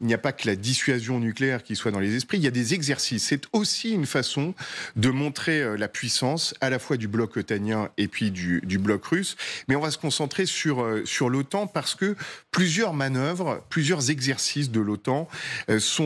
il n'y a pas que la dissuasion nucléaire qui soit dans les esprits, il y a des exercices. C'est aussi une façon de montrer euh, la puissance à la fois du bloc otanien et puis du, bloc russe. Mais on va se concentrer sur, euh, sur l'OTAN parce que plusieurs manœuvres, plusieurs exercices de l'OTAN euh, sont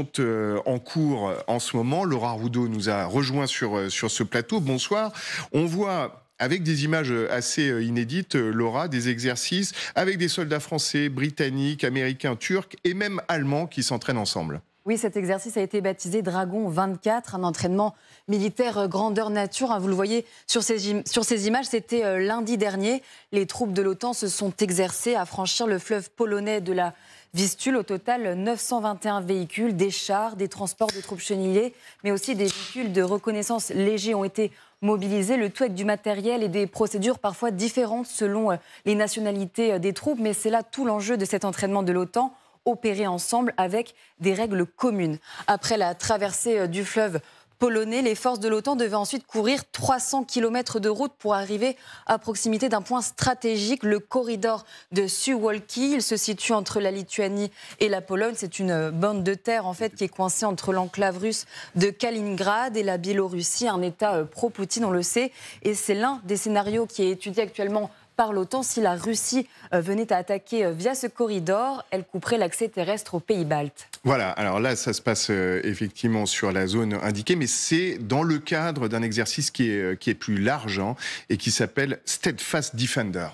en cours en ce moment. Laura Roudot nous a rejoint sur, sur ce plateau. Bonsoir. On voit avec des images euh, assez euh, inédites, euh, Laura, des exercices avec des soldats français, britanniques, américains, turcs et même allemands qui s'entraînent ensemble. Oui, cet exercice a été baptisé Dragon 24, un entraînement militaire grandeur nature. Hein, vous le voyez sur ces, sur ces images, c'était lundi dernier. Les troupes de l'OTAN se sont exercées à franchir le fleuve polonais de la Vistule, au total 921 véhicules, des chars, des transports de troupes chenillées, mais aussi des véhicules de reconnaissance légers ont été mobilisés, le tout avec du matériel et des procédures parfois différentes selon euh, les nationalités euh, des troupes, mais c'est là tout l'enjeu de cet entraînement de l'OTAN, opérer ensemble avec des règles communes. Après la traversée euh, du fleuve polonais. Les forces de l'OTAN devaient ensuite courir 300 km de route pour arriver à proximité d'un point stratégique, le corridor de Suwalki. Il se situe entre la Lituanie et la Pologne. C'est une bande de terre en fait qui est coincée entre l'enclave russe de Kaliningrad et la Biélorussie, un État pro-Poutine, on le sait. Et c'est l'un des scénarios qui est étudié actuellement par l'OTAN. Si la Russie euh, venait à attaquer euh, via ce corridor, elle couperait l'accès terrestre aux pays baltes. Voilà, alors là, ça se passe euh, effectivement sur la zone indiquée, mais c'est dans le cadre d'un exercice qui est, plus large hein, et qui s'appelle Steadfast Defender.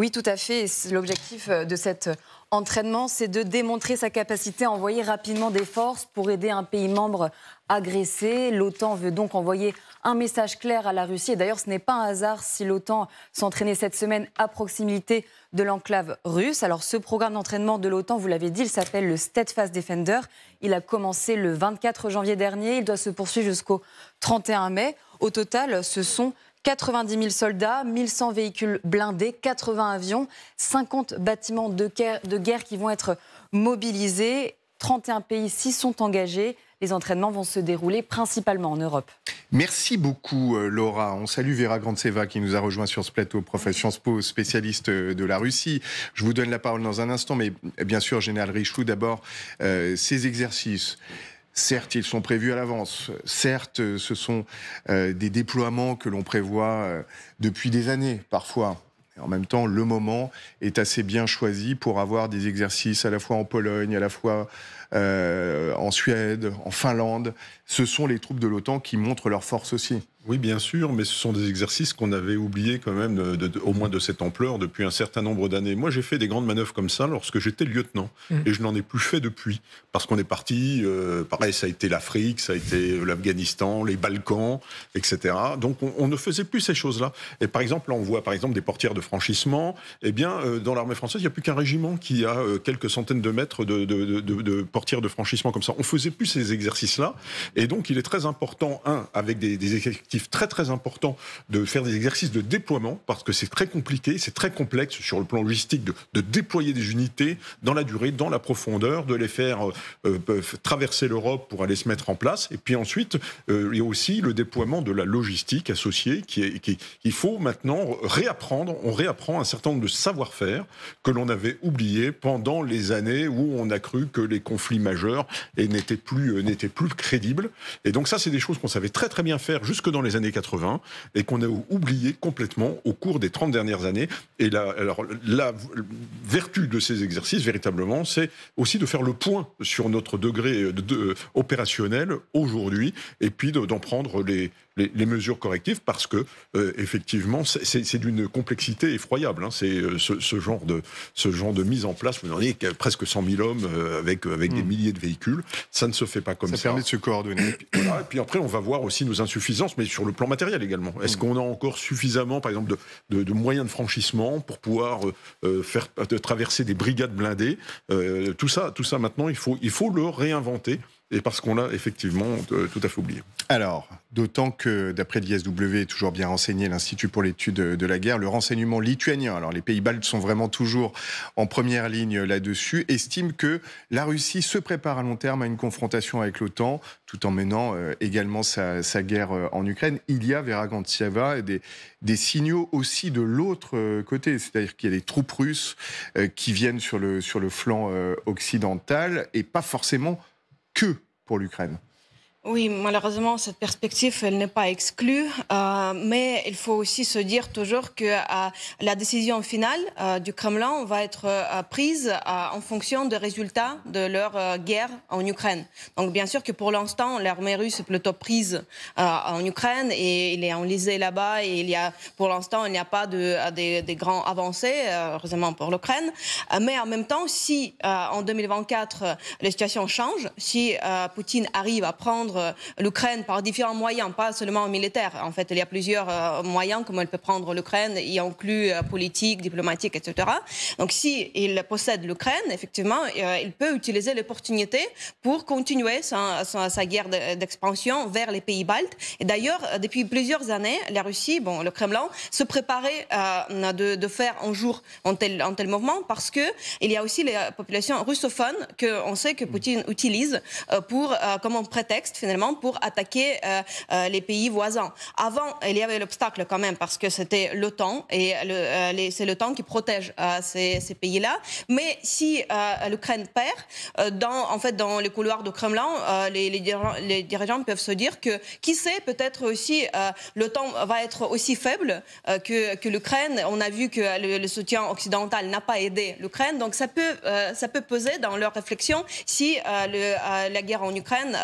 Oui, tout à fait. L'objectif euh, de cet euh, entraînement, c'est de démontrer sa capacité à envoyer rapidement des forces pour aider un pays membre agressé. L'OTAN veut donc envoyer un message clair à la Russie. Et d'ailleurs, ce n'est pas un hasard si l'OTAN s'entraînait cette semaine à proximité de l'enclave russe. Alors, ce programme d'entraînement de l'OTAN, vous l'avez dit, il s'appelle le Steadfast Defender. Il a commencé le 24 janvier dernier. Il doit se poursuivre jusqu'au 31 mai. Au total, ce sont 90 000 soldats, 1100 véhicules blindés, 80 avions, 50 bâtiments de guerre, qui vont être mobilisés. 31 pays s'y sont engagés. Les entraînements vont se dérouler principalement en Europe. Merci beaucoup, euh, Laura. On salue Vera Grandseva qui nous a rejoint sur ce plateau, Profession, Po, spécialiste euh, de la Russie. Je vous donne la parole dans un instant, mais euh, bien sûr, Général Richou, d'abord, ces exercices. Certes, ils sont prévus à l'avance. Certes, ce sont euh, des déploiements que l'on prévoit euh, depuis des années parfois. Et en même temps, le moment est assez bien choisi pour avoir des exercices à la fois en Pologne, à la fois euh, en Suède, en Finlande. Ce sont les troupes de l'OTAN qui montrent leur force aussi. Oui, bien sûr, mais ce sont des exercices qu'on avait oubliés quand même, au moins de cette ampleur, depuis un certain nombre d'années. Moi, j'ai fait des grandes manœuvres comme ça lorsque j'étais lieutenant, mm. et je n'en ai plus fait depuis, parce qu'on est parti, euh, pareil, ça a été l'Afrique, ça a été l'Afghanistan, les Balkans, etc. Donc, on, ne faisait plus ces choses-là. Et par exemple, là, on voit par exemple des portières de franchissement. Eh bien, euh, dans l'armée française, il n'y a plus qu'un régiment qui a quelques centaines de mètres de, de, de portières de franchissement comme ça. On faisait plus ces exercices-là. Et donc, il est très important, un, avec des, effectifs très très importants, de faire des exercices de déploiement, parce que c'est très compliqué, c'est très complexe sur le plan logistique de, déployer des unités dans la durée, dans la profondeur, de les faire euh, euh, traverser l'Europe pour aller se mettre en place. Et puis ensuite, euh, il y a aussi le déploiement de la logistique associée, qui est, qui, il faut maintenant réapprendre, on réapprend un certain nombre de savoir-faire que l'on avait oublié pendant les années où on a cru que les conflits plus majeur et n'était plus, euh, n'était plus crédible. Et donc ça, c'est des choses qu'on savait très très bien faire jusque dans les années 80 et qu'on a oublié complètement au cours des 30 dernières années. Et la, alors, la vertu de ces exercices, véritablement, c'est aussi de faire le point sur notre degré euh, euh, opérationnel aujourd'hui et puis d'en prendre les, les, mesures correctives parce que, euh, effectivement, c'est d'une complexité effroyable. Hein. c'est euh, ce, genre de, ce genre de mise en place. Vous en avez presque 100 000 hommes euh, avec, avec des hmm. milliers de véhicules. Ça ne se fait pas comme ça. Ça permet de se coordonner. Et puis, après, on va voir aussi nos insuffisances, mais sur le plan matériel également. Est-ce hmm. qu'on a encore suffisamment, par exemple, de, moyens de franchissement pour pouvoir faire traverser des brigades blindées Tout ça, tout ça maintenant, il faut, il faut le réinventer et parce qu'on l'a effectivement euh, tout à fait oublié. Alors, d'autant que, d'après l'ISW, toujours bien renseigné, l'Institut pour l'étude de la guerre, le renseignement lituanien, alors les pays baltes sont vraiment toujours en première ligne là-dessus, estime que la Russie se prépare à long terme à une confrontation avec l'OTAN, tout en menant euh, également sa, guerre euh, en Ukraine. Il y a, Vera Gantieva, des, des signaux aussi de l'autre côté, c'est-à-dire qu'il y a des troupes russes qui viennent sur le, sur le flanc occidental et pas forcément que pour l'Ukraine. Oui, malheureusement, cette perspective, elle n'est pas exclue, euh, mais il faut aussi se dire toujours que euh, la décision finale euh, du Kremlin va être prise en fonction des résultats de leur guerre en Ukraine. Donc, bien sûr que pour l'instant, l'armée russe est plutôt prise en Ukraine et il est enlisé là-bas et il y a, pour l'instant, il n'y a pas de, des grands avancées, heureusement pour l'Ukraine. mais en même temps, si en 2024 la situation change, si Poutine arrive à prendre euh, l'Ukraine par différents moyens, pas seulement militaires. En fait, il y a plusieurs euh, moyens comme elle peut prendre l'Ukraine, y inclut euh, politique, diplomatique, etc. Donc, si il possède l'Ukraine, effectivement, il peut utiliser l'opportunité pour continuer sa, guerre d'expansion vers les pays baltes. Et d'ailleurs, depuis plusieurs années, la Russie, bon, le Kremlin, se préparait à de, de, faire un jour un tel, tel mouvement parce que il y a aussi les populations russophones que on sait que Poutine utilise pour comme un prétexte finalement pour attaquer euh, euh, les pays voisins. Avant, il y avait l'obstacle quand même parce que c'était l'OTAN et le, euh, c'est l'OTAN qui protège ces, ces pays-là. Mais si l'Ukraine perd, dans, en fait, dans les couloirs du Kremlin, les, les, dirigeants, peuvent se dire que qui sait, peut-être aussi l'OTAN va être aussi faible que, l'Ukraine. On a vu que le, soutien occidental n'a pas aidé l'Ukraine, donc ça peut, ça peut peser dans leur réflexion si la guerre en Ukraine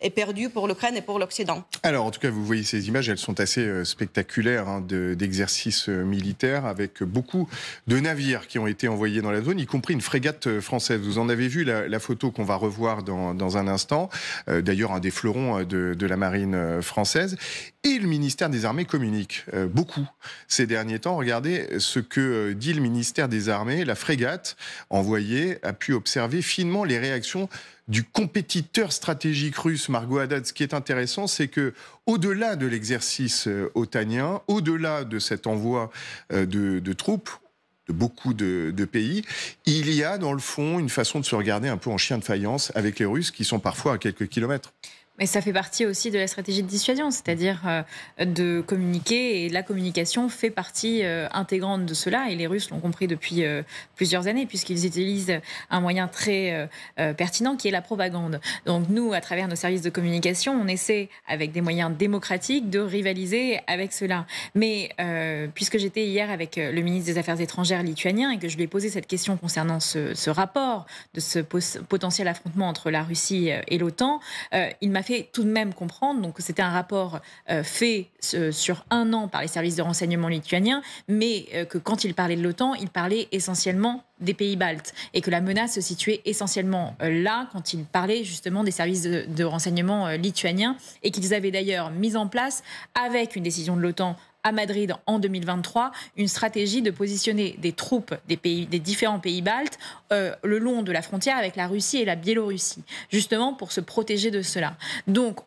est perdu pour l'Ukraine et pour l'Occident. Alors, en tout cas, vous voyez ces images, elles sont assez euh, spectaculaires hein, d'exercices euh, militaires avec beaucoup de navires qui ont été envoyés dans la zone, y compris une frégate euh, française. Vous en avez vu la, photo qu'on va revoir dans, un instant, d'ailleurs un des fleurons de, la marine française. Et le ministère des Armées communique beaucoup ces derniers temps. Regardez ce que dit le ministère des Armées. La frégate envoyée a pu observer finement les réactions du compétiteur stratégique russe Margot Haddad, ce qui est intéressant, c'est que au-delà de l'exercice euh, otanien, au-delà de cet envoi euh, de, troupes, de beaucoup de, pays, il y a dans le fond une façon de se regarder un peu en chien de faïence avec les Russes qui sont parfois à quelques kilomètres. Mais ça fait partie aussi de la stratégie de dissuasion, c'est-à-dire euh, de communiquer. Et la communication fait partie euh, intégrante de cela. Et les Russes l'ont compris depuis euh, plusieurs années, puisqu'ils utilisent un moyen très pertinent qui est la propagande. Donc nous, à travers nos services de communication, on essaie, avec des moyens démocratiques, de rivaliser avec cela. Mais puisque j'étais hier avec le ministre des Affaires étrangères lituanien et que je lui ai posé cette question concernant ce, rapport de ce potentiel affrontement entre la Russie et l'OTAN, il m'a tout de même comprendre donc, que c'était un rapport euh, fait euh, sur un an par les services de renseignement lituaniens, mais euh, que quand il parlait de l'OTAN, il parlait essentiellement des pays baltes et que la menace se situait essentiellement là quand il parlait justement des services de, de renseignement lituaniens et qu'ils avaient d'ailleurs mis en place avec une décision de l'OTAN à Madrid en 2023 une stratégie de positionner des troupes des, pays, des différents pays baltes euh, le long de la frontière avec la Russie et la Biélorussie, justement pour se protéger de cela. Donc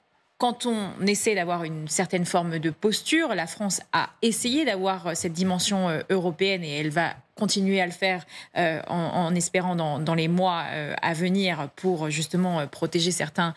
quand on essaie d'avoir une certaine forme de posture, la France a essayé d'avoir euh, cette dimension euh, européenne et elle va continuer à le faire euh, en, espérant dans, les mois à venir pour justement protéger certains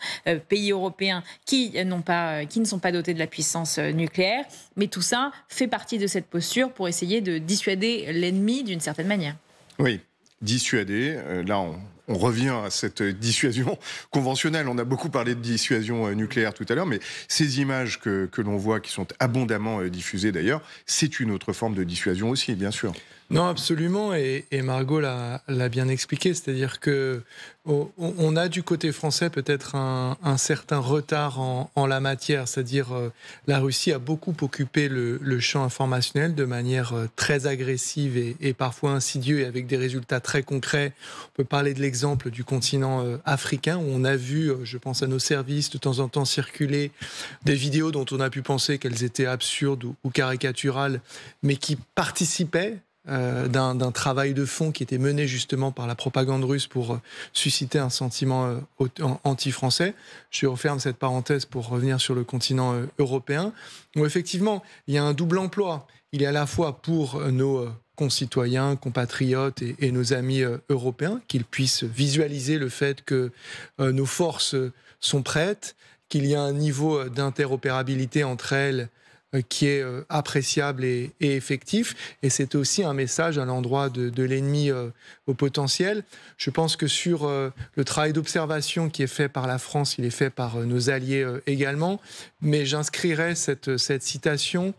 pays européens qui, n'ont pas, qui ne sont pas dotés de la puissance nucléaire. Mais tout ça fait partie de cette posture pour essayer de dissuader l'ennemi d'une certaine manière. Oui, dissuader. là, on, on revient à cette dissuasion conventionnelle. On a beaucoup parlé de dissuasion euh, nucléaire tout à l'heure, mais ces images que, l'on voit, qui sont abondamment euh, diffusées d'ailleurs, c'est une autre forme de dissuasion aussi, bien sûr. Non, absolument, et, Margot l'a bien expliqué, c'est-à-dire que on a du côté français peut-être un, certain retard en, la matière, c'est-à-dire euh, la Russie a beaucoup occupé le, champ informationnel de manière très agressive et, parfois insidieuse et avec des résultats très concrets. On peut parler de l'exemple exemple, du continent euh, africain où on a vu, euh, je pense à nos services, de temps en temps circuler des vidéos dont on a pu penser qu'elles étaient absurdes ou caricaturales, mais qui participaient euh, d'un travail de fond qui était mené justement par la propagande russe pour susciter un sentiment anti-français. Je referme cette parenthèse pour revenir sur le continent européen, où effectivement, il y a un double emploi. Il est à la fois pour nos concitoyens, compatriotes et, nos amis euh, européens, qu'ils puissent visualiser le fait que euh, nos forces euh, sont prêtes, qu'il y a un niveau d'interopérabilité entre elles qui est appréciable et, effectif. Et c'est aussi un message à l'endroit de, l'ennemi au potentiel. Je pense que sur le travail d'observation qui est fait par la France, il est fait par nos alliés également. Mais j'inscrirai cette, cette citation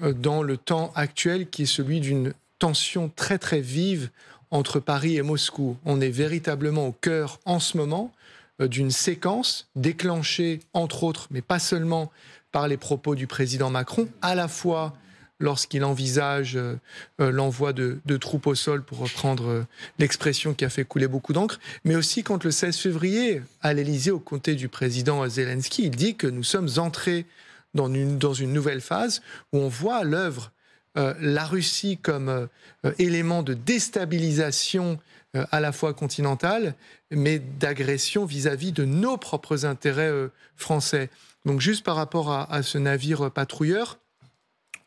dans le temps actuel qui est celui d'une tension très très vive entre Paris et Moscou. On est véritablement au cœur en ce moment euh, d'une séquence déclenchée, entre autres, mais pas seulement par les propos du président Macron, à la fois lorsqu'il envisage euh, euh, l'envoi de, troupes au sol, pour reprendre l'expression qui a fait couler beaucoup d'encre, mais aussi quand le 16 février, à l'Élysée, au comté du président Zelensky, il dit que nous sommes entrés dans une nouvelle phase où on voit l'œuvre euh, la Russie comme euh, euh, élément de déstabilisation à la fois continentale, mais d'agression vis-à-vis de nos propres intérêts français. Donc juste par rapport à, ce navire patrouilleur,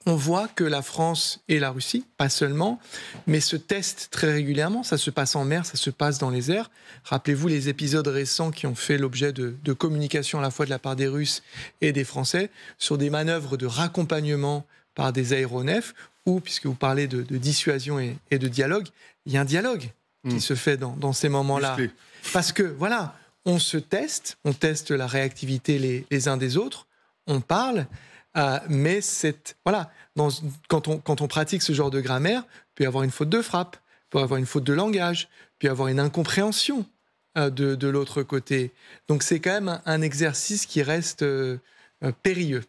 on voit que la France et la Russie, pas seulement, mais se testent très régulièrement. Ça se passe en mer, ça se passe dans les airs. Rappelez-vous les épisodes récents qui ont fait l'objet de, de communications à la fois de la part des Russes et des Français sur des manœuvres de raccompagnement par des aéronefs, ou, puisque vous parlez de, dissuasion et, de dialogue, il y a un dialogue qui hmm. se fait dans, ces moments-là. Parce que, voilà, on se teste, on teste la réactivité les, uns des autres, on parle, euh, mais c'est... Voilà, quand, on, pratique ce genre de grammaire, il peut y avoir une faute de frappe, il peut y avoir une faute de langage, il peut y avoir une incompréhension euh, de, l'autre côté. Donc c'est quand même un, exercice qui reste euh, périlleux.